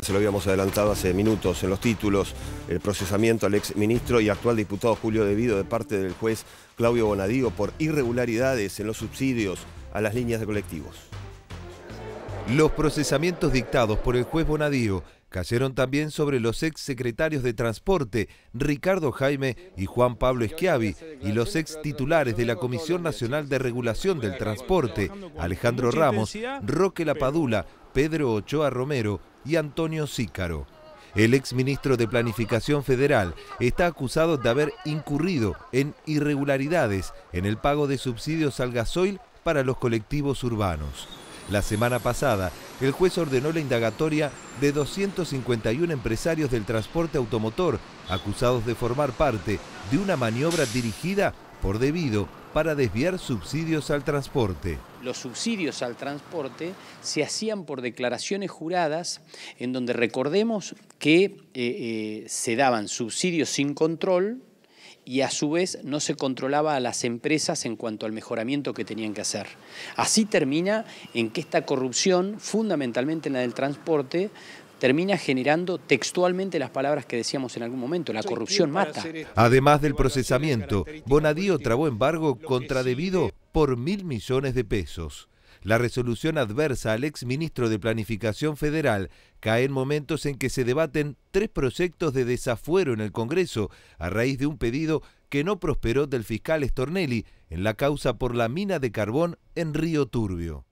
se lo habíamos adelantado hace minutos en los títulos, el procesamiento al ex ministro y actual diputado Julio Devido de parte del juez Claudio Bonadío por irregularidades en los subsidios a las líneas de colectivos. Los procesamientos dictados por el juez Bonadío cayeron también sobre los ex secretarios de Transporte, Ricardo Jaime y Juan Pablo Esquiavi, y los ex titulares de la Comisión Nacional de Regulación del Transporte, Alejandro Ramos, Roque Lapadula, Pedro Ochoa Romero y Antonio Sícaro. El exministro de Planificación Federal está acusado de haber incurrido en irregularidades en el pago de subsidios al gasoil para los colectivos urbanos. La semana pasada, el juez ordenó la indagatoria de 251 empresarios del transporte automotor acusados de formar parte de una maniobra dirigida por debido para desviar subsidios al transporte. Los subsidios al transporte se hacían por declaraciones juradas en donde recordemos que eh, eh, se daban subsidios sin control y a su vez no se controlaba a las empresas en cuanto al mejoramiento que tenían que hacer. Así termina en que esta corrupción, fundamentalmente en la del transporte, termina generando textualmente las palabras que decíamos en algún momento, la corrupción mata. Además del procesamiento, Bonadío trabó embargo contra debido por mil millones de pesos. La resolución adversa al exministro de Planificación Federal cae en momentos en que se debaten tres proyectos de desafuero en el Congreso a raíz de un pedido que no prosperó del fiscal Stornelli en la causa por la mina de carbón en Río Turbio.